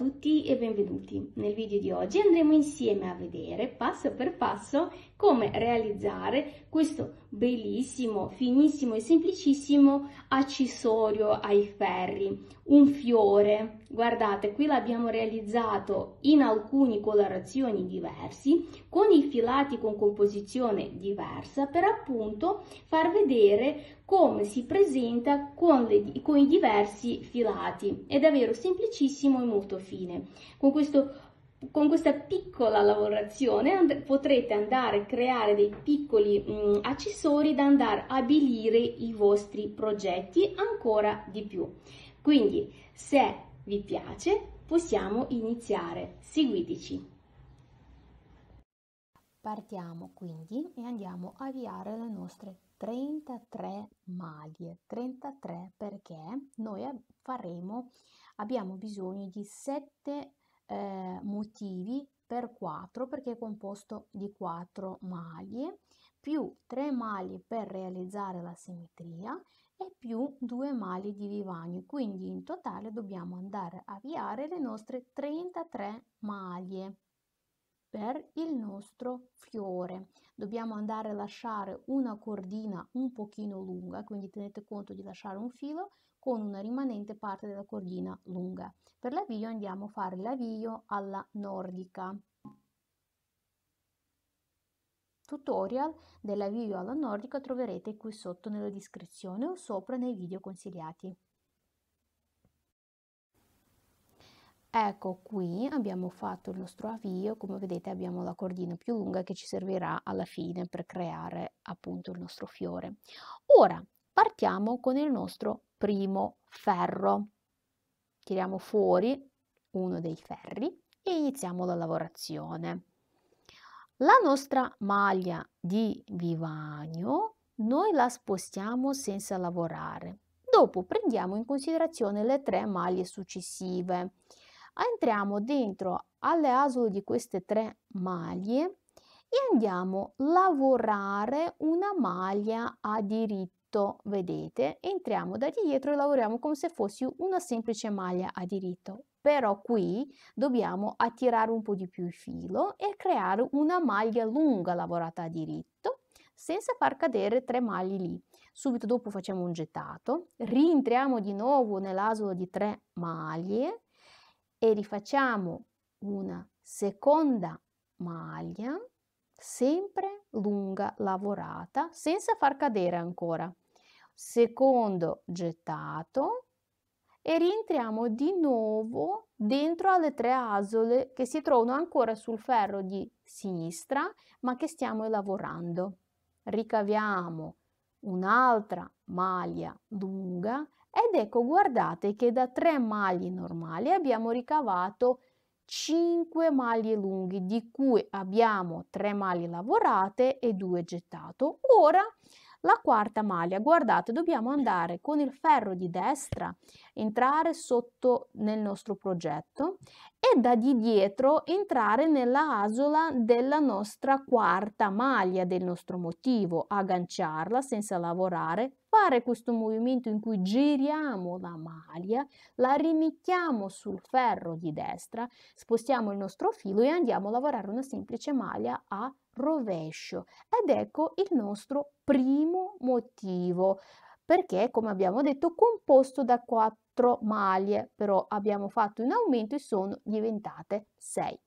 barato tutti e benvenuti! Nel video di oggi andremo insieme a vedere passo per passo come realizzare questo bellissimo, finissimo e semplicissimo accessorio ai ferri, un fiore. Guardate, qui l'abbiamo realizzato in alcune colorazioni diversi, con i filati con composizione diversa, per appunto far vedere come si presenta con, le, con i diversi filati. È davvero semplicissimo e molto fine fine. Con, questo, con questa piccola lavorazione and- potrete andare a creare dei piccoli mh, mm, accessori da andare a abilire i vostri progetti ancora di più. Quindi, se vi piace, possiamo iniziare. Seguiteci. Partiamo quindi e andiamo a avviare le nostre 33 maglie. 33 perché noi faremo abbiamo bisogno di 7 eh, motivi per 4 perché è composto di 4 maglie più 3 maglie per realizzare la simmetria e più 2 maglie di vivagno quindi in totale dobbiamo andare a avviare le nostre 33 maglie per il nostro fiore dobbiamo andare a lasciare una cordina un pochino lunga quindi tenete conto di lasciare un filo con una rimanente parte della cordina lunga. Per l'avvio andiamo a fare l'avvio alla nordica. Tutorial dell'avvio alla nordica troverete qui sotto nella descrizione o sopra nei video consigliati. Ecco qui abbiamo fatto il nostro avvio, come vedete abbiamo la cordina più lunga che ci servirà alla fine per creare appunto il nostro fiore. Ora partiamo con il nostro primo ferro. Tiriamo fuori uno dei ferri e iniziamo la lavorazione. La nostra maglia di vivagno noi la spostiamo senza lavorare. Dopo prendiamo in considerazione le tre maglie successive. Entriamo dentro alle asole di queste tre maglie e andiamo a lavorare una maglia a diritto diritto, vedete, entriamo da dietro e lavoriamo come se fosse una semplice maglia a diritto. Però qui dobbiamo attirare un po' di più il filo e creare una maglia lunga lavorata a diritto senza far cadere tre maglie lì. Subito dopo facciamo un gettato, rientriamo di nuovo nell'asolo di tre maglie e rifacciamo una seconda maglia sempre lunga lavorata senza far cadere ancora. Secondo gettato e rientriamo di nuovo dentro alle tre asole che si trovano ancora sul ferro di sinistra ma che stiamo lavorando. Ricaviamo un'altra maglia lunga ed ecco guardate che da tre maglie normali abbiamo ricavato 5 maglie lunghe di cui abbiamo 3 maglie lavorate e 2 gettato. Ora la quarta maglia, guardate, dobbiamo andare con il ferro di destra, entrare sotto nel nostro progetto e da di dietro entrare nella asola della nostra quarta maglia del nostro motivo, agganciarla senza lavorare, fare questo movimento in cui giriamo la maglia, la rimettiamo sul ferro di destra, spostiamo il nostro filo e andiamo a lavorare una semplice maglia a rovescio ed ecco il nostro primo motivo perché, come abbiamo detto, composto da 4 maglie, però abbiamo fatto un aumento e sono diventate 6.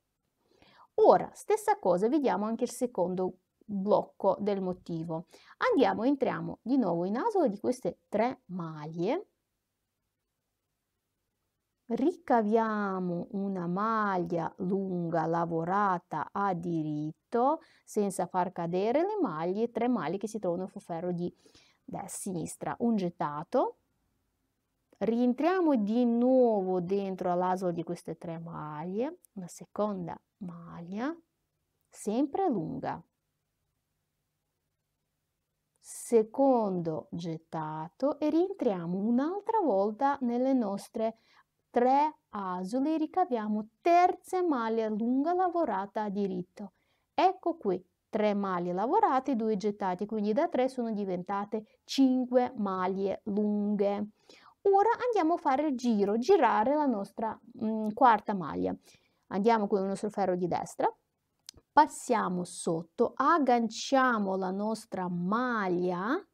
Ora, stessa cosa, vediamo anche il secondo blocco del motivo. Andiamo, entriamo di nuovo in asola di queste tre maglie, ricaviamo una maglia lunga lavorata a diritto senza far cadere le maglie, tre maglie che si trovano sul ferro di da sinistra, un gettato, rientriamo di nuovo dentro all'asolo di queste tre maglie, una seconda maglia, sempre lunga, secondo gettato e rientriamo un'altra volta nelle nostre tre asole ricaviamo terza maglia lunga lavorata a diritto. Ecco qui 3 maglie lavorate, 2 gettate, quindi da 3 sono diventate 5 maglie lunghe. Ora andiamo a fare il giro, girare la nostra mh, mm, quarta maglia. Andiamo con il nostro ferro di destra, passiamo sotto, agganciamo la nostra maglia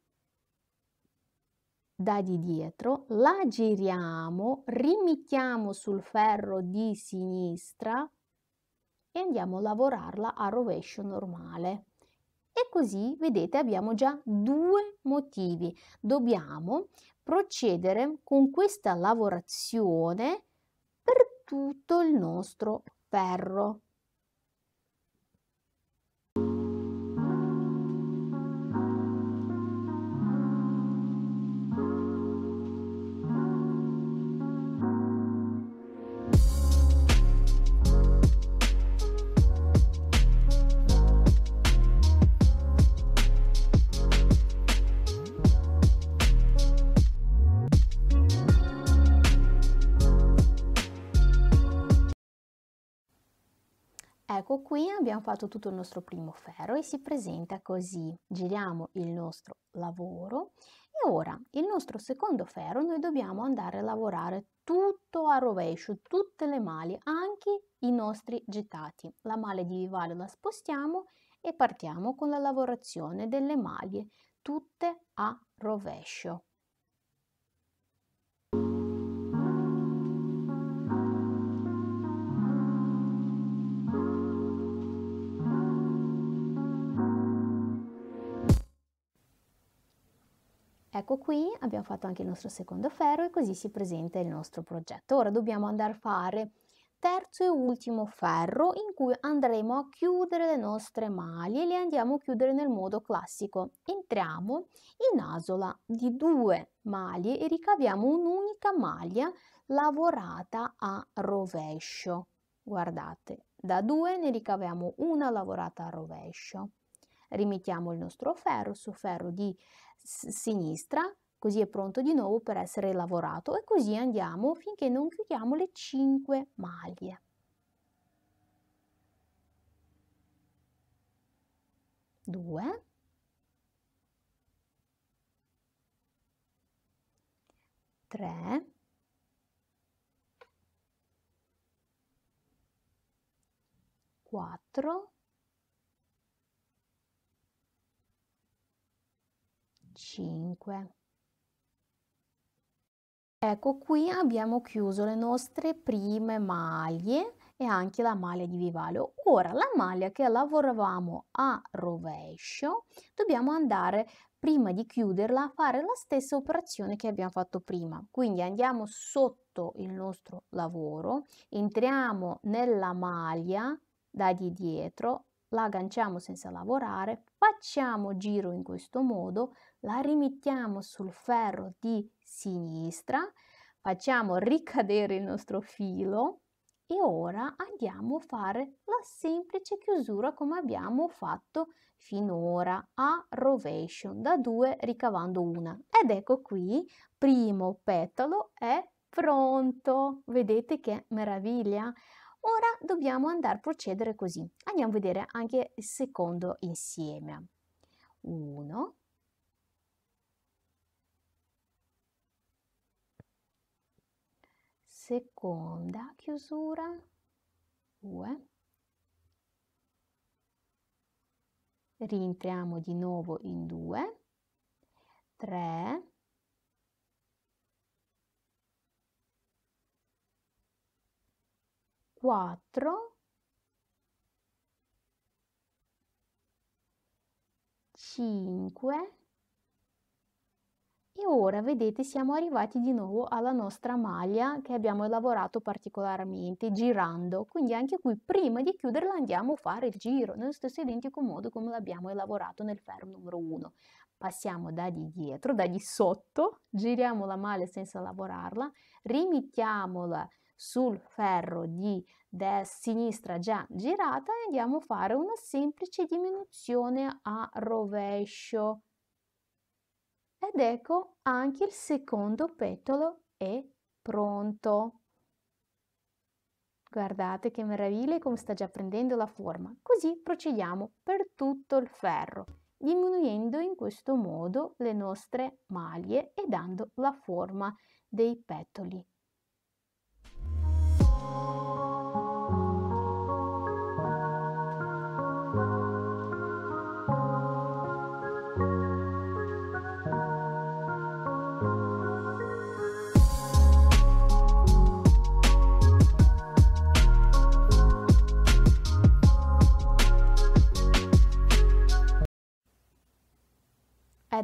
da di dietro, la giriamo, rimettiamo sul ferro di sinistra, e andiamo a lavorarla a rovescio normale. E così, vedete, abbiamo già due motivi. Dobbiamo procedere con questa lavorazione per tutto il nostro ferro. Ecco qui abbiamo fatto tutto il nostro primo ferro e si presenta così. Giriamo il nostro lavoro e ora il nostro secondo ferro noi dobbiamo andare a lavorare tutto a rovescio, tutte le maglie, anche i nostri gettati. La maglia di vivale la spostiamo e partiamo con la lavorazione delle maglie tutte a rovescio. Ecco qui abbiamo fatto anche il nostro secondo ferro e così si presenta il nostro progetto. Ora dobbiamo andare a fare terzo e ultimo ferro in cui andremo a chiudere le nostre maglie e le andiamo a chiudere nel modo classico. Entriamo in asola di due maglie e ricaviamo un'unica maglia lavorata a rovescio. Guardate, da due ne ricaviamo una lavorata a rovescio rimettiamo il nostro ferro su ferro di sinistra, così è pronto di nuovo per essere lavorato e così andiamo finché non chiudiamo le 5 maglie. Due. Tre. Quattro. 5 ecco qui abbiamo chiuso le nostre prime maglie e anche la maglia di vivaio ora la maglia che lavoravamo a rovescio dobbiamo andare prima di chiuderla a fare la stessa operazione che abbiamo fatto prima quindi andiamo sotto il nostro lavoro entriamo nella maglia da di dietro la agganciamo senza lavorare facciamo giro in questo modo la rimettiamo sul ferro di sinistra, facciamo ricadere il nostro filo e ora andiamo a fare la semplice chiusura come abbiamo fatto finora a rovescio da due ricavando una ed ecco qui primo petalo è pronto vedete che meraviglia ora dobbiamo andare a procedere così andiamo a vedere anche il secondo insieme 1 seconda chiusura 2 rientriamo di nuovo in 2 3 4 5 e ora, vedete, siamo arrivati di nuovo alla nostra maglia che abbiamo elaborato particolarmente, girando. Quindi anche qui, prima di chiuderla, andiamo a fare il giro, nello stesso identico modo come l'abbiamo elaborato nel ferro numero 1. Passiamo da di dietro, da di sotto, giriamo la maglia senza lavorarla, rimettiamola sul ferro di sinistra già girata e andiamo a fare una semplice diminuzione a rovescio ed ecco anche il secondo petolo è pronto. Guardate che meraviglia come sta già prendendo la forma. Così procediamo per tutto il ferro, diminuendo in questo modo le nostre maglie e dando la forma dei petoli.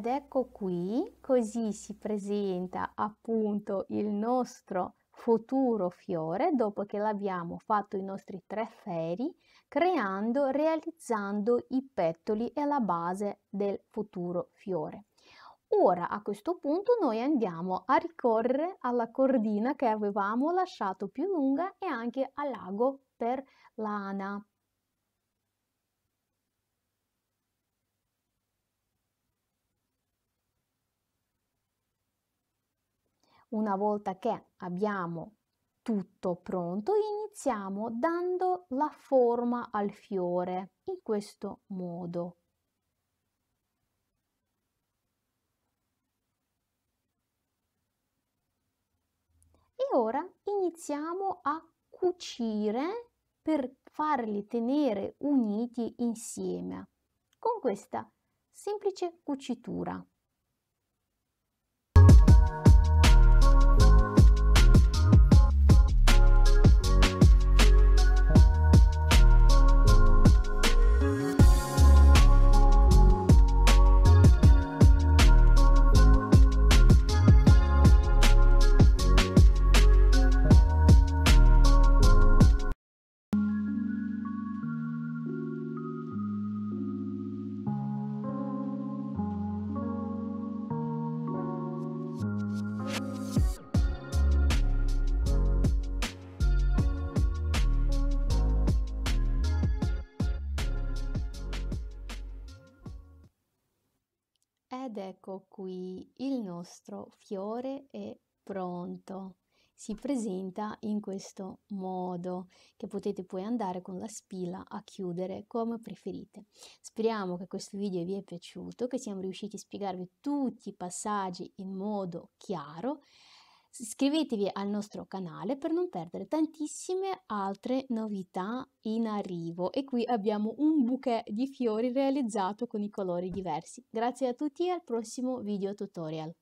ecco qui, così si presenta appunto il nostro futuro fiore dopo che l'abbiamo fatto i nostri tre feri creando, realizzando i pettoli e la base del futuro fiore. Ora a questo punto noi andiamo a ricorrere alla cordina che avevamo lasciato più lunga e anche all'ago per lana. Una volta che abbiamo tutto pronto, iniziamo dando la forma al fiore in questo modo. E ora iniziamo a cucire per farli tenere uniti insieme con questa semplice cucitura. Ed ecco qui il nostro fiore è pronto. Si presenta in questo modo che potete poi andare con la spilla a chiudere come preferite. Speriamo che questo video vi è piaciuto, che siamo riusciti a spiegarvi tutti i passaggi in modo chiaro. Iscrivetevi al nostro canale per non perdere tantissime altre novità in arrivo e qui abbiamo un bouquet di fiori realizzato con i colori diversi. Grazie a tutti e al prossimo video tutorial.